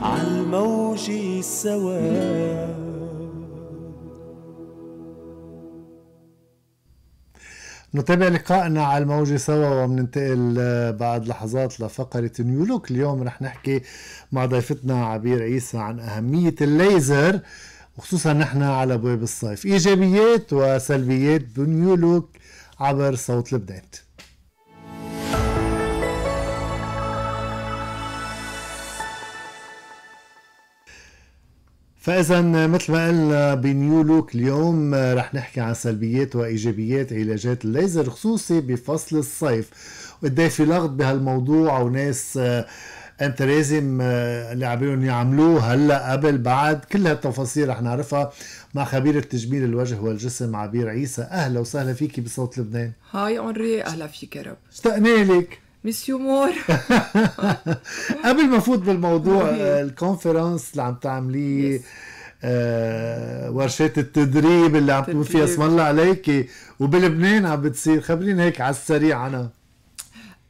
عالموج سوا نتابع لقائنا على الموجة سوا وبننتقل بعد لحظات لفقرة نيولوك اليوم رح نحكي مع ضيفتنا عبير عيسى عن أهمية الليزر وخصوصا نحن على بواب الصيف إيجابيات وسلبيات بنيولوك عبر صوت لبنان فاذا مثل ما قلنا بنيو لوك اليوم رح نحكي عن سلبيات وايجابيات علاجات الليزر خصوصي بفصل الصيف وقد في لغط بهالموضوع وناس آه، انت لازم آه، اللي عم يعملوه هلا قبل بعد كل هالتفاصيل رح نعرفها مع خبير تجميل الوجه والجسم عبير عيسى اهلا وسهلا فيكي بصوت لبنان هاي اونري اهلا فيك يا رب اشتقنا لك مسيو مور قبل ما افوت بالموضوع آه، الكونفرنس اللي عم تعمليه آه ورشات التدريب اللي عم تقول فيها اسم الله عليكي وبلبنان عم بتصير خبريني هيك على السريع انا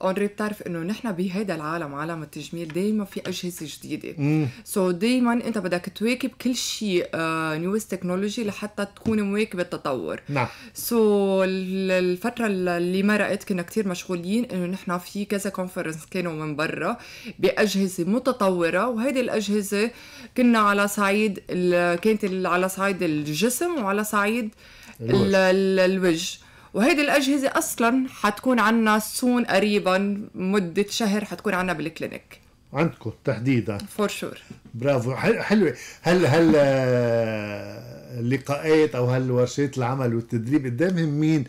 اونري بتعرف انه نحن بهيدا العالم عالم التجميل دائما في اجهزه جديده سو so دائما انت بدك تواكب كل شيء نيوز آه، تكنولوجي لحتى تكون مواكب التطور نعم سو so الفتره اللي مرقت كنا كتير مشغولين انه نحن في كذا كونفرنس كانوا من برا باجهزه متطوره وهيدي الاجهزه كنا على صعيد كانت على صعيد الجسم وعلى صعيد الوجه, الوجه. وهيدي الأجهزة أصلا حتكون عنا سون قريبا مدة شهر حتكون عنا بالكلينيك عندكم تحديدا فور شور برافو حلوة هل هل آه، اللقاءات أو هل ورشات العمل والتدريب قدام مين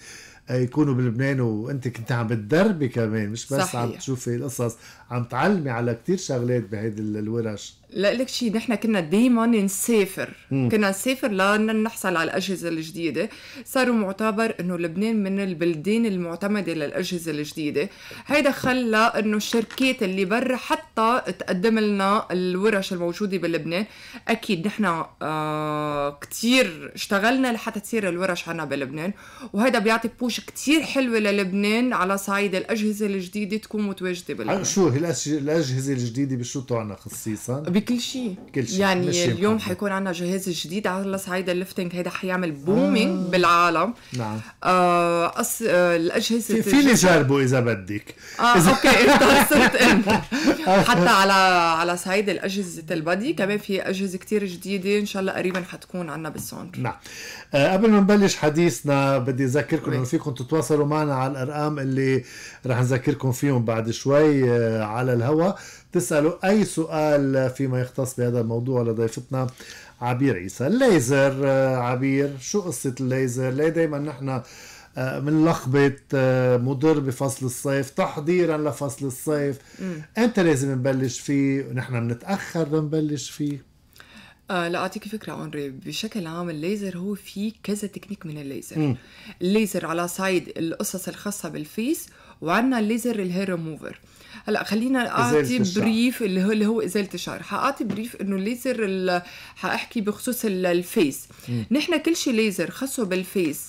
آه، يكونوا بلبنان وانت كنت عم بتدربي كمان مش بس صحيح. عم تشوفي القصص عم تعلمي على كتير شغلات بهيدي الورش لك شيء نحن كنا دائما نسافر مم. كنا نسافر لنحصل على الاجهزه الجديده صاروا معتبر انه لبنان من البلدان المعتمده للاجهزه الجديده هيدا خلى انه الشركات اللي برا حتى تقدم لنا الورش الموجوده بلبنان اكيد نحن آه كثير اشتغلنا لحتى تصير الورش عنا بلبنان وهيدا بيعطي بوش كثير حلوه للبنان على صعيد الاجهزه الجديده تكون متواجده بلبنان شو هي الاجهزه الجديده بشو تعنى خصيصا بكل شيء كل شيء يعني اليوم محمد. حيكون عندنا جهاز جديد على صعيد الليفتنج هيدا حيعمل بومينج آه. بالعالم نعم آه أص... آه الاجهزه في فيني جربه اذا بدك اه إذا... اوكي انت صرت انت حتى على على صعيد الاجهزه البادي كمان في اجهزه كتير جديده ان شاء الله قريبا حتكون عندنا بالسونتر نعم آه قبل ما نبلش حديثنا بدي اذكركم انه فيكم تتواصلوا معنا على الارقام اللي رح نذكركم فيهم بعد شوي آه على الهواء تسألوا أي سؤال فيما يختص بهذا الموضوع لضيفتنا عبير عيسى الليزر آه، عبير شو قصة الليزر ليه دايما نحن بنلخبط آه، آه، مضر بفصل الصيف تحضيرا لفصل الصيف امتى لازم نبلش فيه ونحن بنتاخر لنبلش فيه آه لا اعطيك فكره اونري بشكل عام الليزر هو في كذا تكنيك من الليزر م. الليزر على صعيد القصص الخاصه بالفيس وعندنا الليزر الهير ريموفر هلا خلينا اعطي بريف اللي هو اللي هو ازاله الشعر حاعطي بريف انه الليزر حاحكي بخصوص الفيس نحن كل شيء ليزر خاصه بالفيس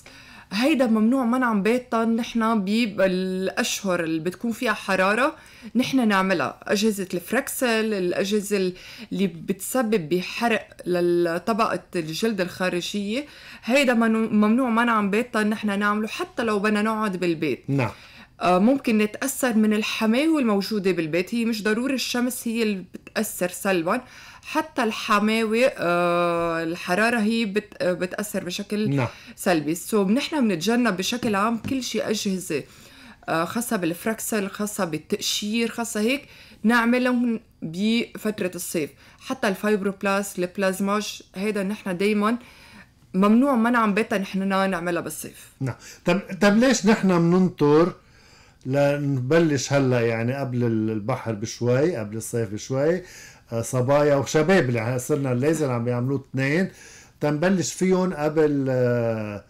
هيدا ممنوع منع بيتا نحن بالاشهر اللي بتكون فيها حراره نحن نعملها اجهزه الفركسل الاجهزه اللي بتسبب بحرق لطبقه الجلد الخارجيه هيدا ممنوع منع بيتا نحن نعمله حتى لو بدنا نقعد بالبيت نعم آه، ممكن نتأثر من الحماوة الموجودة بالبيت هي مش ضروري الشمس هي اللي بتأثر سلبا حتى الحماوة آه، الحرارة هي بتأثر بشكل نعم. سلبي سو نحن بنتجنب بشكل عام كل شيء أجهزة آه، خاصة بالفراكسل خاصة بالتقشير خاصة هيك نعملهم بفترة الصيف حتى الفايبروبلاس البلازماج هيدا نحن دايماً ممنوع منعا باتا نحن نعملها بالصيف نعم طب طب ليش نحن بننطر لنبلش هلا يعني قبل البحر بشوي قبل الصيف بشوي آه، صبايا وشباب اللي يعني صرنا الليزر عم يعملوه اثنين تنبلش فيهم قبل آه،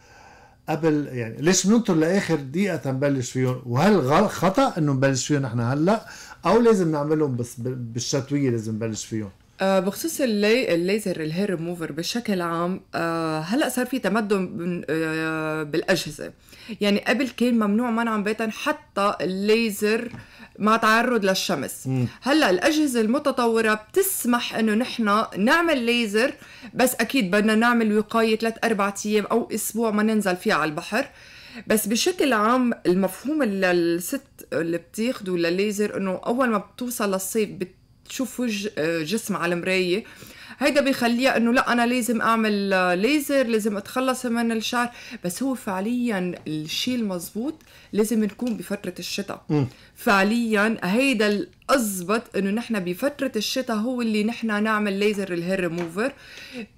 قبل يعني ليش بننطر لاخر دقيقه تنبلش فيهم وهل خطا انه نبلش فيهم نحن هلا او لازم نعملهم بس بالشتويه لازم نبلش فيهم آه، بخصوص اللي الليزر الهير ريموفر بشكل عام آه هلا صار في تمدن آه، بالاجهزه يعني قبل كان ممنوع منعا بيتا حتى الليزر مع تعرض للشمس مم. هلا الاجهزه المتطوره بتسمح انه نحن نعمل ليزر بس اكيد بدنا نعمل وقايه ثلاث اربع ايام او اسبوع ما ننزل فيها على البحر بس بشكل عام المفهوم اللي الست اللي بتاخده لليزر انه اول ما بتوصل للصيف بت تشوف وجه آه، جسم على المرايه هيدا بيخليها انه لا انا لازم اعمل ليزر آه، لازم اتخلص من الشعر بس هو فعليا الشيء المزبوط لازم نكون بفتره الشتاء فعليا هيدا الأزبط انه نحن بفتره الشتاء هو اللي نحن نعمل ليزر الهير ريموفر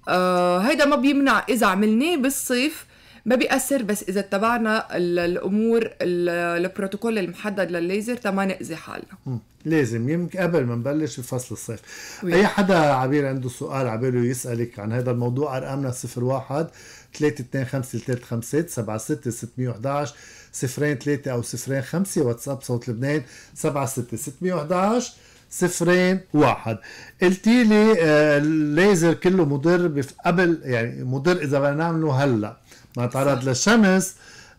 آه هيدا ما بيمنع اذا عملناه بالصيف ما بيأثر بس إذا اتبعنا الأمور البروتوكول المحدد للليزر تما نأذي حالنا لازم يمكن قبل ما نبلش بفصل الصيف وي. اي حدا عبير عنده سؤال عباله يسالك عن هذا الموضوع ارقامنا 01 325 76 76611 صفرين ثلاثة أو صفرين خمسة واتساب صوت لبنان 76 611 صفرين واحد قلت لي آه، الليزر كله مضر قبل يعني مضر اذا بدنا نعمله هلا ما تعرض للشمس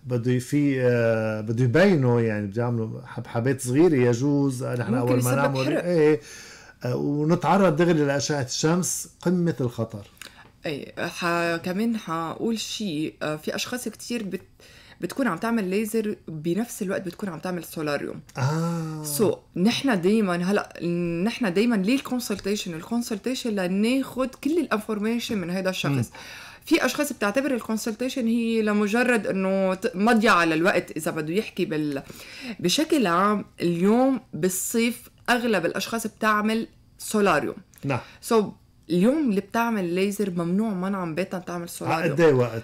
بده في آه، بده يبينه يعني بده يعملوا حبحبات صغيره يجوز نحن اول ما نعمل ايه آه، ونتعرض دغري لاشعه الشمس قمه الخطر ايه كمان حقول شيء في اشخاص كثير بت... بتكون عم تعمل ليزر بنفس الوقت بتكون عم تعمل سولاريوم اه سو so, نحن دائما هلا نحن دائما ليه الكونسلتيشن الكونسلتيشن لناخذ كل الانفورميشن من هذا الشخص م. في اشخاص بتعتبر الكونسلتيشن هي لمجرد انه مضيعه للوقت اذا بده يحكي بال بشكل عام اليوم بالصيف اغلب الاشخاص بتعمل سولاريوم نعم سو so, اليوم اللي بتعمل ليزر ممنوع منعا باتا تعمل سولاريوم قد ايه وقت؟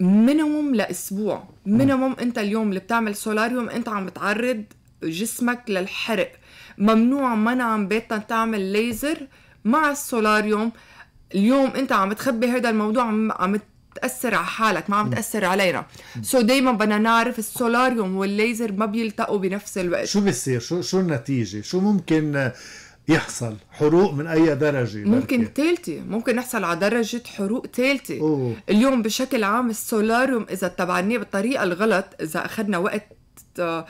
مينيموم لاسبوع مينيموم آه. انت اليوم اللي بتعمل سولاريوم انت عم بتعرض جسمك للحرق ممنوع منعا باتا تعمل ليزر مع السولاريوم اليوم انت عم تخبي هذا الموضوع عم تأثر على حالك ما عم تأثر علينا سو so دايما بدنا نعرف السولاريوم والليزر ما بيلتقوا بنفس الوقت شو بيصير شو شو النتيجه شو ممكن يحصل حروق من اي درجه ممكن ثالثه ممكن نحصل على درجه حروق ثالثه اليوم بشكل عام السولاريوم اذا اتبعناه بالطريقه الغلط اذا اخذنا وقت آه،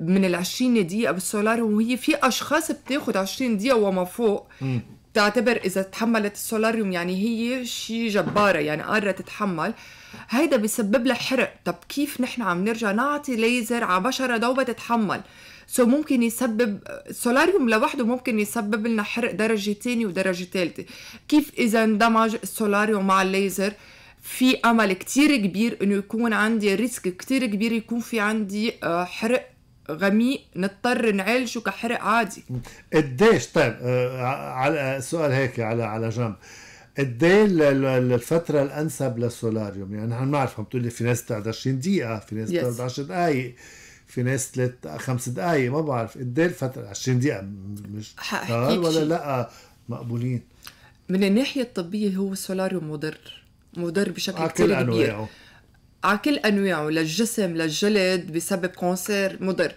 من ال 20 دقيقه بالسولاريوم وهي في اشخاص بتاخذ 20 دقيقه وما فوق بتعتبر تعتبر اذا تحملت السولاريوم يعني هي شيء جباره يعني قاره تتحمل هيدا بسبب لها حرق طب كيف نحن عم نرجع نعطي ليزر على بشره دوبها تتحمل سو ممكن يسبب السولاريوم لوحده ممكن يسبب لنا حرق درجه ثانيه ودرجه ثالثه كيف اذا اندمج السولاريوم مع الليزر في امل كتير كبير انه يكون عندي ريسك كتير كبير يكون في عندي آه، حرق غميق نضطر نعالجه كحرق عادي قديش طيب آه، على سؤال هيك على على جنب قديه الفتره الانسب للسولاريوم يعني نحن بنعرف عم تقول لي في ناس بتقعد 20 دقيقه في ناس بتقعد 10 دقائق في ناس ثلاث خمس دقائق ما بعرف قد ايه الفتره 20 دقيقه مش ولا لا مقبولين من الناحيه الطبيه هو سولاريو مضر مضر بشكل كثير كبير على كل انواعه للجسم للجلد بسبب كونسير مضر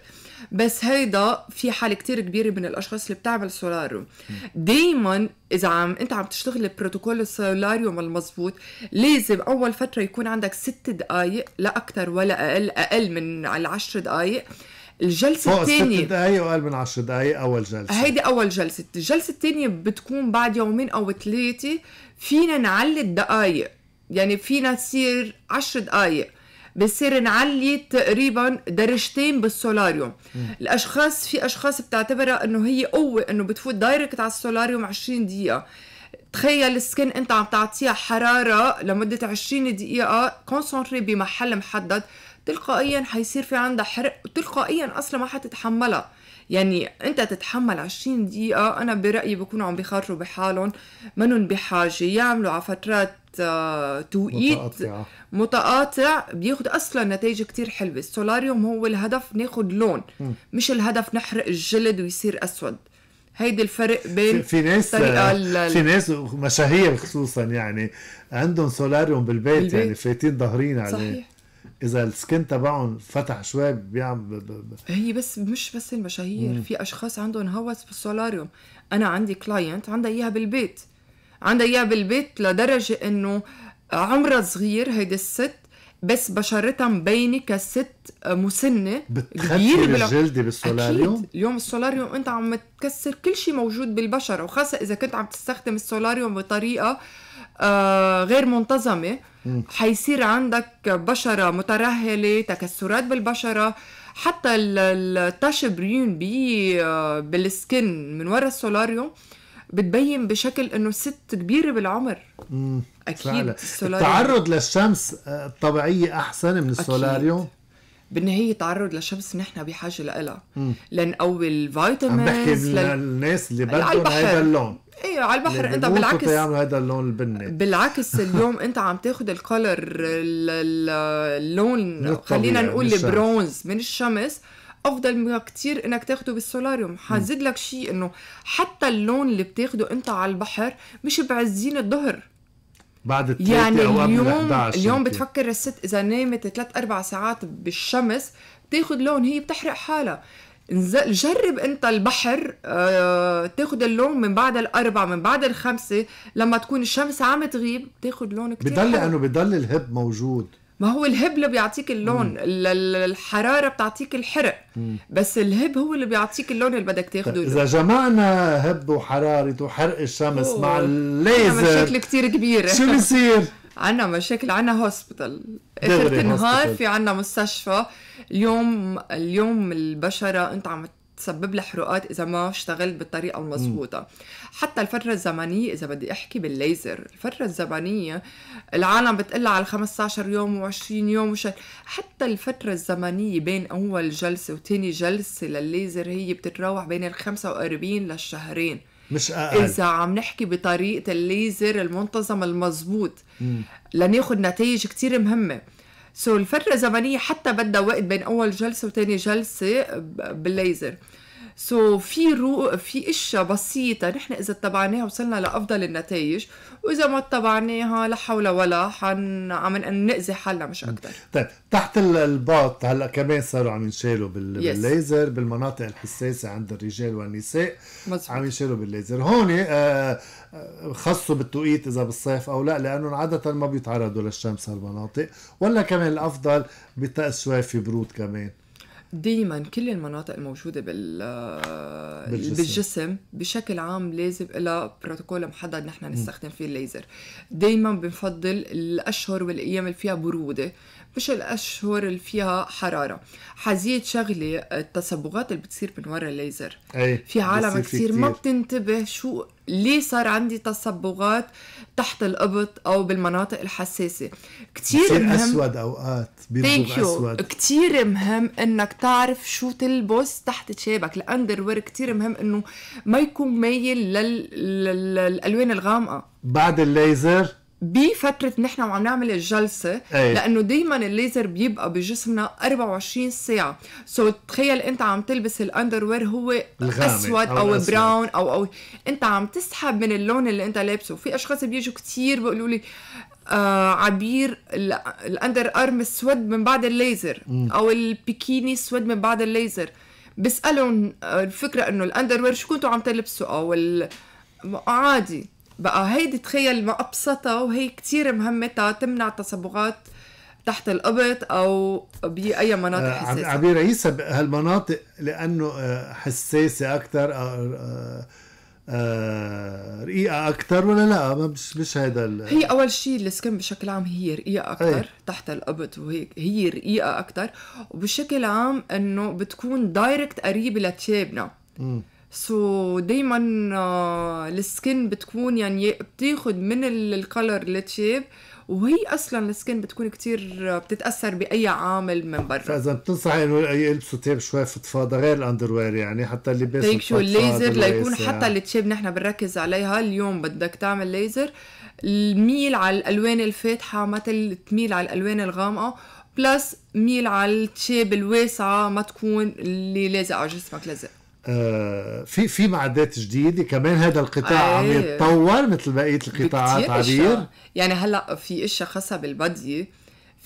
بس هيدا في حاله كتير كبيره من الاشخاص اللي بتعمل سولاريوم دايما اذا عم انت عم تشتغل بروتوكول السولاريوم المضبوط لازم اول فتره يكون عندك ست دقائق لا اكثر ولا اقل اقل من على العشر دقائق الجلسة فوق الثانية ست دقايق وأقل من عشر دقايق أول جلسة هيدي أول جلسة، الجلسة الثانية بتكون بعد يومين أو ثلاثة فينا نعلي الدقايق، يعني فينا تصير عشر دقايق، بصير نعلي تقريبا درجتين بالسولاريوم الاشخاص في اشخاص بتعتبرها انه هي قوه انه بتفوت دايركت على السولاريوم 20 دقيقه تخيل السكن انت عم تعطيها حراره لمده 20 دقيقه كونسنتري بمحل محدد تلقائيا حيصير في عندها حرق وتلقائيا اصلا ما حتتحملها يعني انت تتحمل 20 دقيقه انا برايي بكونوا عم بخرجوا بحالهم منهم بحاجه يعملوا على فترات آه، توقيت متقاطع, متقاطع بياخد اصلا نتائج كتير حلوه السولاريوم هو الهدف ناخد لون م. مش الهدف نحرق الجلد ويصير اسود هيدي الفرق بين في ناس آه، في ناس مشاهير خصوصا يعني عندهم سولاريوم بالبيت, بالبيت. يعني فايتين ظاهرين عليه صحيح اذا السكن تبعهم فتح شوي بيعمل هي بس مش بس المشاهير مم. في اشخاص عندهم هوس بالسولاريوم انا عندي كلاينت عندها اياها بالبيت عندها اياها بالبيت لدرجه انه عمرها صغير هيدي الست بس بشرتها مبينه كست مسنه بتخفي بالجلد بالسولاريوم أكيد. اليوم السولاريوم انت عم تكسر كل شيء موجود بالبشره وخاصه اذا كنت عم تستخدم السولاريوم بطريقه آه غير منتظمه حيصير عندك بشره مترهله تكسرات بالبشره حتى التاشبرين بي آه، بالسكن من ورا السولاريوم بتبين بشكل انه ست كبيره بالعمر اكيد التعرض للشمس الطبيعيه آه، احسن من السولاريوم أكيد. بالنهايه تعرض للشمس نحن بحاجه لها لنقوي الفيتامينز عم بحكي لل... اللي بدهم هيدا اللون ايه على البحر يعني انت بالعكس يعملوا يعني هذا اللون البني بالعكس اليوم انت عم تاخذ الكولر اللون خلينا نقول البرونز من الشمس افضل ما كثير انك تاخده بالسولاريوم حزيد لك شيء انه حتى اللون اللي بتاخده انت على البحر مش بعزين الظهر بعد يعني اليوم اليوم بتفكر الست اذا نامت 3 4 ساعات بالشمس بتاخذ لون هي بتحرق حالها جرب انت البحر اه تاخذ اللون من بعد الاربع من بعد الخمسة لما تكون الشمس عم تغيب تاخذ لون كثير بضل انه بضل الهب موجود ما هو الهب اللي بيعطيك اللون مم. الحرارة بتعطيك الحرق مم. بس الهب هو اللي بيعطيك اللون اللي بدك تاخده إذا جمعنا هب وحرارة وحرق الشمس أوه. مع الليزر مشاكل كثير كبيرة شو بصير؟ عنا مشاكل عنا هوسبيتال اخر النهار في عنا مستشفى اليوم اليوم البشره انت عم تسبب لها حروقات اذا ما اشتغلت بالطريقه المضبوطه حتى الفتره الزمنيه اذا بدي احكي بالليزر الفتره الزمنيه العالم بتقلها على 15 يوم و20 يوم وش حتى الفتره الزمنيه بين اول جلسه وثاني جلسه للليزر هي بتتراوح بين ال 45 للشهرين مش أقل. اذا عم نحكي بطريقه الليزر المنتظم المضبوط لناخذ نتائج كثير مهمه سو so الفترة الزمنية حتى بدها وقت بين أول جلسة وتاني جلسة بالليزر سو so, في رو في اشياء بسيطه نحن اذا اتبعناها وصلنا لافضل النتائج واذا ما اتبعناها لا حول ولا حن عم ناذي حالنا مش اكثر طيب تحت الباط هلا كمان صاروا عم ينشالوا بال... yes. بالليزر بالمناطق الحساسه عند الرجال والنساء مزبوط. عم ينشالوا بالليزر هون آه، آه، خصوا بالتوقيت اذا بالصيف او لا لانه عاده ما بيتعرضوا للشمس هالمناطق ولا كمان الافضل بطقس شوي في برود كمان دايما كل المناطق الموجوده بال آه، بالجسم, بالجسم بشكل عام لازم لها بروتوكول محدد نحن نستخدم فيه الليزر دايما بنفضل الاشهر والايام اللي فيها بروده مش الاشهر اللي فيها حراره حزيت شغله التصبغات اللي بتصير من ورا الليزر أي. في عالم كثير ما بتنتبه شو ليه صار عندي تصبغات تحت القبط او بالمناطق الحساسه كثير مهم اسود اوقات بيبقى اسود كثير مهم انك تعرف شو تلبس تحت تشابك الاندر وير كثير مهم انه ما يكون مايل للالوان الغامقه بعد الليزر بفتره نحن وعم نعمل الجلسه أي. لانه دائما الليزر بيبقى بجسمنا 24 ساعه سو so, تخيل انت عم تلبس الاندر وير هو اسود او, أو براون او او انت عم تسحب من اللون اللي انت لابسه في اشخاص بيجوا كثير بيقولوا لي آه عبير الاندر ارم اسود من بعد الليزر م. او البيكيني اسود من بعد الليزر بسالهم آه، الفكره انه الاندر وير شو كنتوا عم تلبسوا او عادي بقى هيدي تخيل ما ابسطها وهي كثير مهمتها تمنع تصبغات تحت القبط او باي مناطق آه، حساسه عم رئيسة هالمناطق لانه آه، حساسه اكثر آه، رقيقه اكثر ولا لا ما مش مش هيدا هي اول شيء السكن بشكل عام هي رقيقه اكثر أيه. تحت القبط وهيك هي رقيقه اكثر وبشكل عام انه بتكون دايركت قريبه لتيابنا سو so, دايما آه، السكن بتكون يعني بتاخد من الكلر اللي وهي اصلا السكن بتكون كتير آه، بتتاثر باي عامل من برا فاذا بتنصحي انه يلبسوا تيب شوي فضفاضه غير الاندروير يعني حتى اللباس هيك شو الليزر ليكون حتى التشاب نحن بنركز عليها اليوم بدك تعمل ليزر الميل على الالوان الفاتحه ما تميل على الالوان الغامقه بلس ميل على التشاب الواسعه ما تكون اللي لازقه على جسمك لزق آه، في في معدات جديده كمان هذا القطاع عم إيه. يتطور مثل بقيه القطاعات عبير يعني هلا في اشياء خاصه بالباديه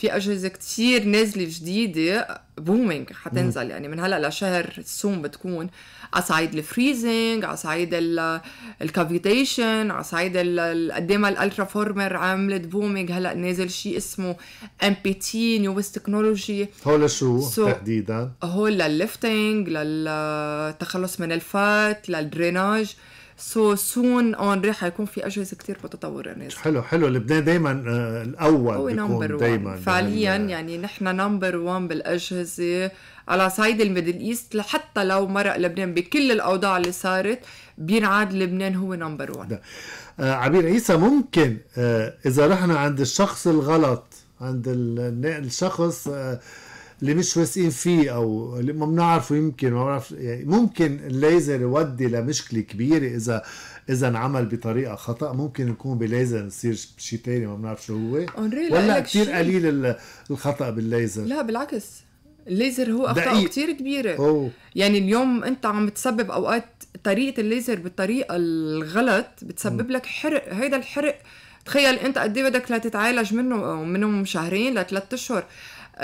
في اجهزه كتير نازله جديده بومينج حتنزل يعني من هلا لشهر السوم بتكون على صعيد الفريزنج على صعيد الكافيتيشن على صعيد قد ما الالترا فورمر عملت بومينج هلا نازل شيء اسمه ام بي تي نيوست تكنولوجي هول شو so تحديدا هول للليفتنج للتخلص من الفات للدريناج سو سون رح يكون في اجهزه كثير متطوره نازله حلو حلو لبنان دائما آه، الاول هو نمبر دائما فعليا هل... يعني, يعني نحن نمبر 1 بالاجهزه على صعيد الميدل ايست لحتى لو مرق لبنان بكل الاوضاع اللي صارت بينعاد لبنان هو نمبر 1 آه عبير عيسى ممكن آه اذا رحنا عند الشخص الغلط عند الشخص آه اللي مش واثقين فيه او اللي ما بنعرفه يمكن ما بعرف يعني ممكن الليزر يودي لمشكله كبيره اذا اذا انعمل بطريقه خطا ممكن يكون بليزر يصير شيء ثاني ما بنعرف شو هو ولا كثير قليل الخطا بالليزر لا بالعكس الليزر هو اخطاء كثير كبيره أوه. يعني اليوم انت عم تسبب اوقات طريقه الليزر بالطريقه الغلط بتسبب م. لك حرق هيدا الحرق تخيل انت قد إيه بدك لتتعالج منه منه شهرين لثلاث اشهر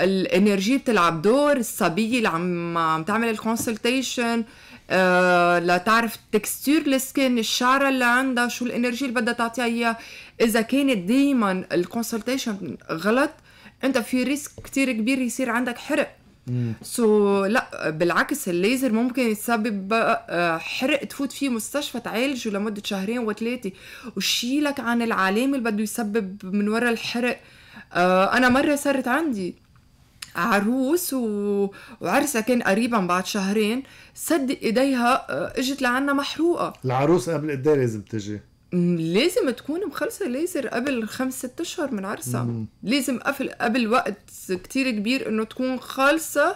الانرجي بتلعب دور الصبيه اللي عم عم تعمل الكونسلتيشن آه لتعرف تكستير السكن الشعره اللي عندها شو الانرجي اللي بدها تعطيها اياها اذا كانت دائما الكونسلتيشن غلط انت في ريسك كتير كبير يصير عندك حرق سو so, لا بالعكس الليزر ممكن يسبب آه، حرق تفوت فيه مستشفى تعالجه لمده شهرين وثلاثه وشيلك عن العلامه اللي بده يسبب من وراء الحرق آه انا مره صارت عندي عروس و... وعرسها كان قريبا بعد شهرين صدق ايديها آه، اجت لعنا محروقه العروس قبل قد إيه لازم تجي لازم تكون مخلصه ليزر قبل خمس ست اشهر من عرسها لازم قبل قبل وقت كتير كبير انه تكون خالصه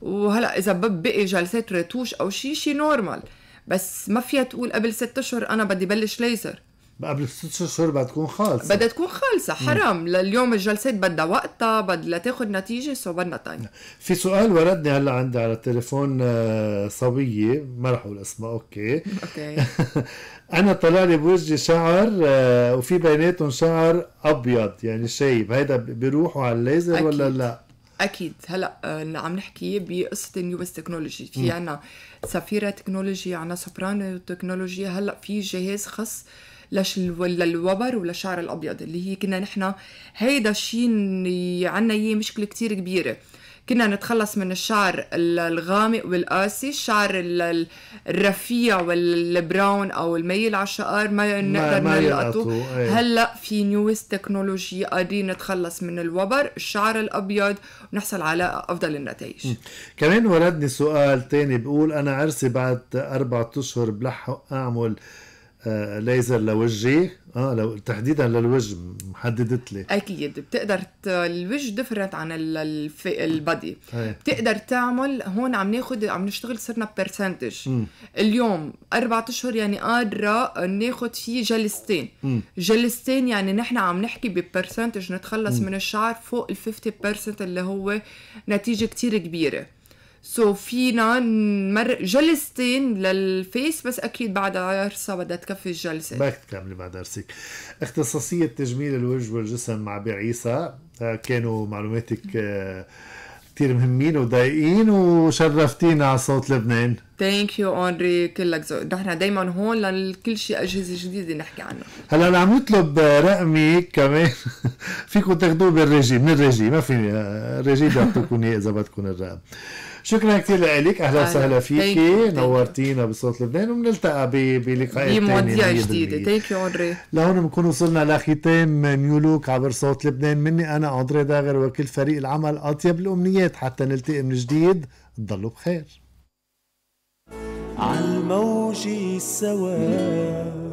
وهلا اذا بقي جلسات ريتوش او شيء شيء نورمال بس ما فيها تقول قبل ست اشهر انا بدي بلش ليزر قبل ست اشهر بدها تكون خالصه بدها تكون خالصه حرام لليوم الجلسات بدها وقتها بدها لتاخذ نتيجه سو بدنا تايم في سؤال وردني هلا عندي على التليفون آه، صبيه ما رح اقول اسمها اوكي اوكي انا طلع لي بوجهي شعر آه، وفي بيناتهم شعر ابيض يعني شايب هيدا بيروحوا على الليزر أكيد. ولا لا؟ اكيد هلا آه، اللي عم نحكي بقصه النيوست تكنولوجي في عنا سفيره تكنولوجي عنا سوبرانو تكنولوجي هلا في جهاز خاص لش للوبر وللشعر الابيض اللي هي كنا نحن هيدا الشيء عندنا اياه مشكله كثير كبيره كنا نتخلص من الشعر الغامق والقاسي الشعر الرفيع والبراون او الميل على الشقر ما نقدر نلقطه إيه. هلا في نيوست تكنولوجي قادرين نتخلص من الوبر الشعر الابيض ونحصل على افضل النتائج كمان وردني سؤال تاني بقول انا عرسي بعد اربعة اشهر بلحق اعمل آه، ليزر لوجهي اه لو تحديدا للوجه محددت لي اكيد بتقدر ت... الوجه ديفرنت عن الف... البادي بتقدر تعمل هون عم ناخذ عم نشتغل صرنا برسنتج اليوم اربع اشهر يعني قادره ناخذ فيه جلستين جلستين يعني نحن عم نحكي ببرسنتج نتخلص م. من الشعر فوق ال 50% اللي هو نتيجه كتير كبيره سو so فينا نمر جلستين للفيس بس اكيد بعد عرسها بدها تكفي الجلسه بدك تكملي بعد عرسك اختصاصيه تجميل الوجه والجسم مع بعيسى عيسى آه، كانوا معلوماتك آه، كثير مهمين وضايقين وشرفتينا على صوت لبنان ثانك يو اونري كلك زو نحن دائما هون لكل شيء اجهزه جديده نحكي عنه هلا انا عم يطلب آه، رقمي كمان فيكم تاخذوه بالريجي من الريجي ما فيني الريجي بيعطوكم اياه اذا بدكم الرقم شكرا كثير لك اهلا وسهلا فيك نورتينا بصوت لبنان وبنلتقى بلقاء بمواضيع جديده ثانك يو اندري لهون بنكون وصلنا لختام نيو لوك عبر صوت لبنان مني انا اندري داغر وكل فريق العمل اطيب الامنيات حتى نلتقي من جديد تضلوا بخير على الموج السواد